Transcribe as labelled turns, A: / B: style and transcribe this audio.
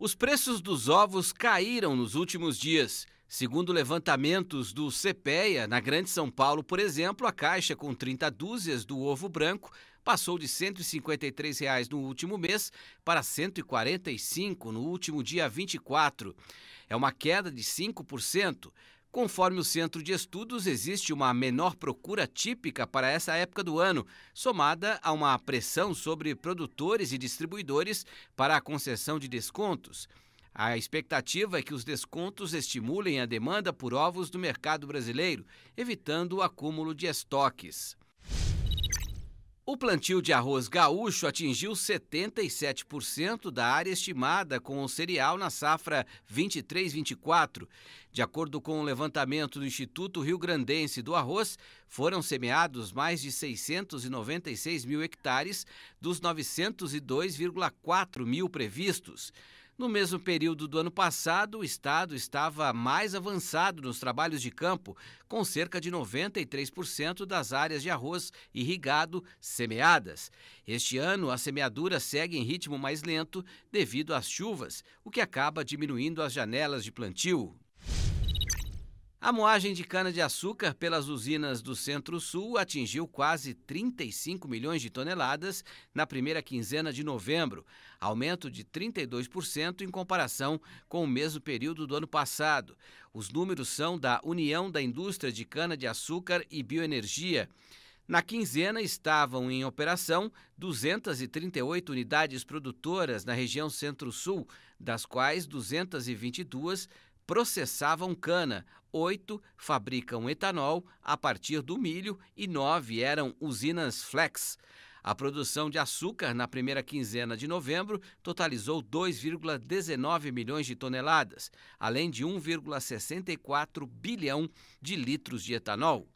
A: Os preços dos ovos caíram nos últimos dias. Segundo levantamentos do CPEA, na Grande São Paulo, por exemplo, a caixa com 30 dúzias do ovo branco passou de R$ 153 reais no último mês para R$ 145 no último dia 24. É uma queda de 5%. Conforme o Centro de Estudos, existe uma menor procura típica para essa época do ano, somada a uma pressão sobre produtores e distribuidores para a concessão de descontos. A expectativa é que os descontos estimulem a demanda por ovos do mercado brasileiro, evitando o acúmulo de estoques. O plantio de arroz gaúcho atingiu 77% da área estimada com o cereal na safra 23-24. De acordo com o levantamento do Instituto Rio Grandense do Arroz, foram semeados mais de 696 mil hectares dos 902,4 mil previstos. No mesmo período do ano passado, o Estado estava mais avançado nos trabalhos de campo, com cerca de 93% das áreas de arroz irrigado semeadas. Este ano, a semeadura segue em ritmo mais lento devido às chuvas, o que acaba diminuindo as janelas de plantio. A moagem de cana-de-açúcar pelas usinas do Centro-Sul atingiu quase 35 milhões de toneladas na primeira quinzena de novembro, aumento de 32% em comparação com o mesmo período do ano passado. Os números são da União da Indústria de Cana-de-Açúcar e Bioenergia. Na quinzena estavam em operação 238 unidades produtoras na região Centro-Sul, das quais 222 processavam cana, oito fabricam etanol a partir do milho e nove eram usinas flex. A produção de açúcar na primeira quinzena de novembro totalizou 2,19 milhões de toneladas, além de 1,64 bilhão de litros de etanol.